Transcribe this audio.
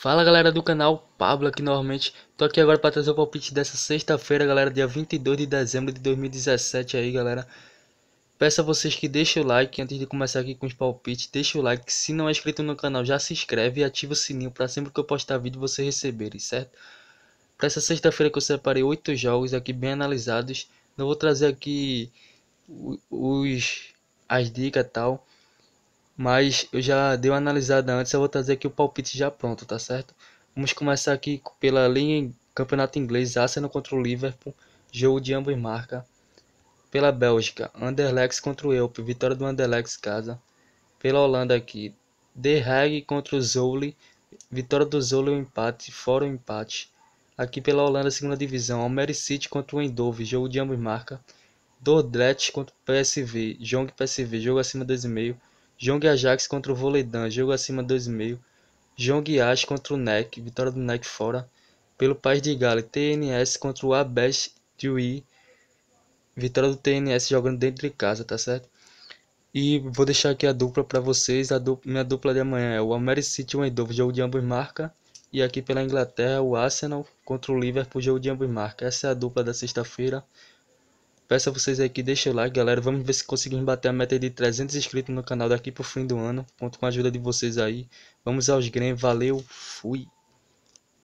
Fala galera do canal, Pablo aqui novamente, tô aqui agora para trazer o palpite dessa sexta-feira galera, dia 22 de dezembro de 2017 aí galera Peço a vocês que deixem o like, antes de começar aqui com os palpites, deixa o like, se não é inscrito no canal já se inscreve e ativa o sininho para sempre que eu postar vídeo vocês receberem, certo? Para essa sexta-feira que eu separei oito jogos aqui bem analisados, não vou trazer aqui os, as dicas e tal mas eu já dei uma analisada antes, eu vou trazer aqui o palpite já pronto, tá certo? Vamos começar aqui pela linha Campeonato Inglês, Arsenal contra o Liverpool, jogo de ambos marca Pela Bélgica, Anderlecht contra o Elp, vitória do Anderlecht casa. Pela Holanda aqui, De Hague contra o Zouli, vitória do Zouli, um empate, fora o um empate. Aqui pela Holanda, segunda divisão, Almere City contra o Eindhoven, jogo de ambos marca. Dordrecht contra o PSV, Jong PSV, jogo acima 2,5. Jong e Ajax contra o Voledan, jogo acima 2,5. Jong e Ash contra o NEC, vitória do NEC fora. Pelo País de Gales, TNS contra o Abes Tui, vitória do TNS jogando dentro de casa, tá certo? E vou deixar aqui a dupla para vocês, a dupla, minha dupla de amanhã é o Americ City e Eindhoven, jogo de ambos marca. E aqui pela Inglaterra, o Arsenal contra o Liverpool, jogo de ambos marca. Essa é a dupla da sexta-feira. Peço a vocês aí que deixem o like, galera. Vamos ver se conseguimos bater a meta de 300 inscritos no canal daqui pro fim do ano. Conto com a ajuda de vocês aí. Vamos aos grêmios. Valeu, fui.